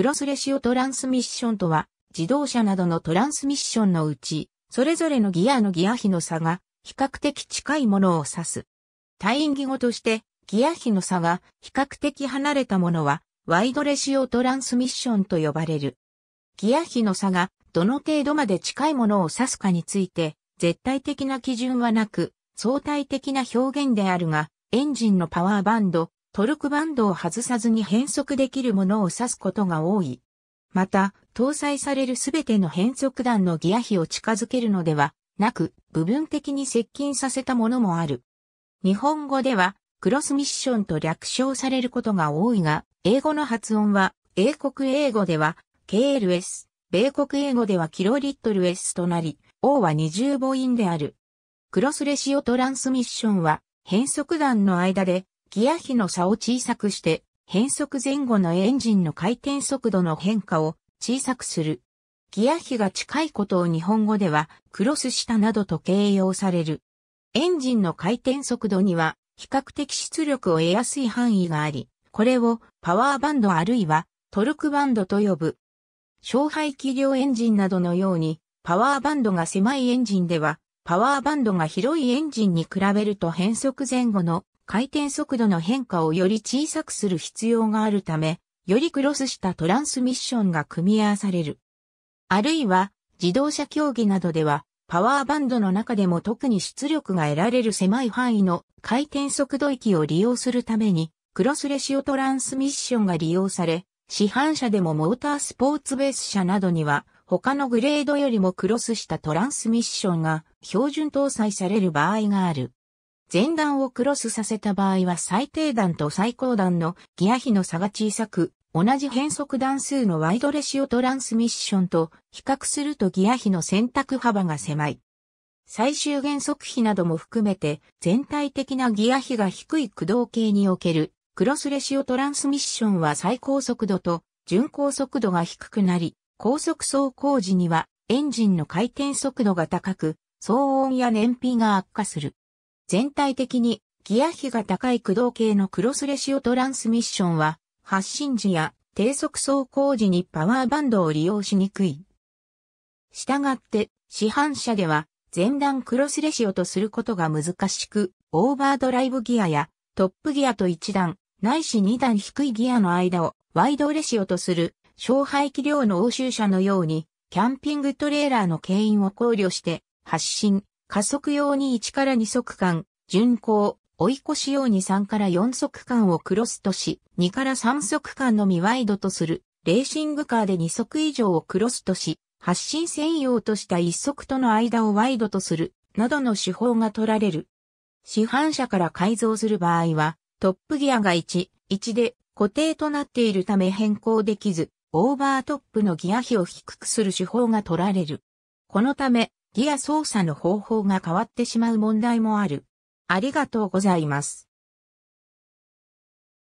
クロスレシオトランスミッションとは、自動車などのトランスミッションのうち、それぞれのギアのギア比の差が比較的近いものを指す。対義語として、ギア比の差が比較的離れたものは、ワイドレシオトランスミッションと呼ばれる。ギア比の差がどの程度まで近いものを指すかについて、絶対的な基準はなく、相対的な表現であるが、エンジンのパワーバンド、トルクバンドを外さずに変速できるものを指すことが多い。また、搭載されるすべての変速弾のギア比を近づけるのではなく、部分的に接近させたものもある。日本語では、クロスミッションと略称されることが多いが、英語の発音は、英国英語では、KLS、米国英語ではキロリットル S となり、O は二重母音である。クロスレシオトランスミッションは、変速弾の間で、ギア比の差を小さくして、変速前後のエンジンの回転速度の変化を小さくする。ギア比が近いことを日本語ではクロスしたなどと形容される。エンジンの回転速度には比較的出力を得やすい範囲があり、これをパワーバンドあるいはトルクバンドと呼ぶ。小排気量エンジンなどのようにパワーバンドが狭いエンジンではパワーバンドが広いエンジンに比べると変速前後の回転速度の変化をより小さくする必要があるため、よりクロスしたトランスミッションが組み合わされる。あるいは、自動車競技などでは、パワーバンドの中でも特に出力が得られる狭い範囲の回転速度域を利用するために、クロスレシオトランスミッションが利用され、市販車でもモータースポーツベース車などには、他のグレードよりもクロスしたトランスミッションが標準搭載される場合がある。前段をクロスさせた場合は最低段と最高段のギア比の差が小さく、同じ変速段数のワイドレシオトランスミッションと比較するとギア比の選択幅が狭い。最終減速比なども含めて全体的なギア比が低い駆動系におけるクロスレシオトランスミッションは最高速度と巡航速度が低くなり、高速走行時にはエンジンの回転速度が高く、騒音や燃費が悪化する。全体的にギア比が高い駆動系のクロスレシオトランスミッションは発進時や低速走行時にパワーバンドを利用しにくい。したがって市販車では前段クロスレシオとすることが難しく、オーバードライブギアやトップギアと1段、ないし2段低いギアの間をワイドレシオとする小排気量の欧州車のように、キャンピングトレーラーの牽引を考慮して、発進、加速用に1から2速間、巡航、追い越し用に3から4速間をクロスとし、2から3速間のみワイドとする、レーシングカーで2速以上をクロスとし、発進専用とした1速との間をワイドとする、などの手法が取られる。市販車から改造する場合は、トップギアが1、1で固定となっているため変更できず、オーバートップのギア比を低くする手法が取られる。このため、ギア操作の方法が変わってしまう問題もある。ありがとうございます。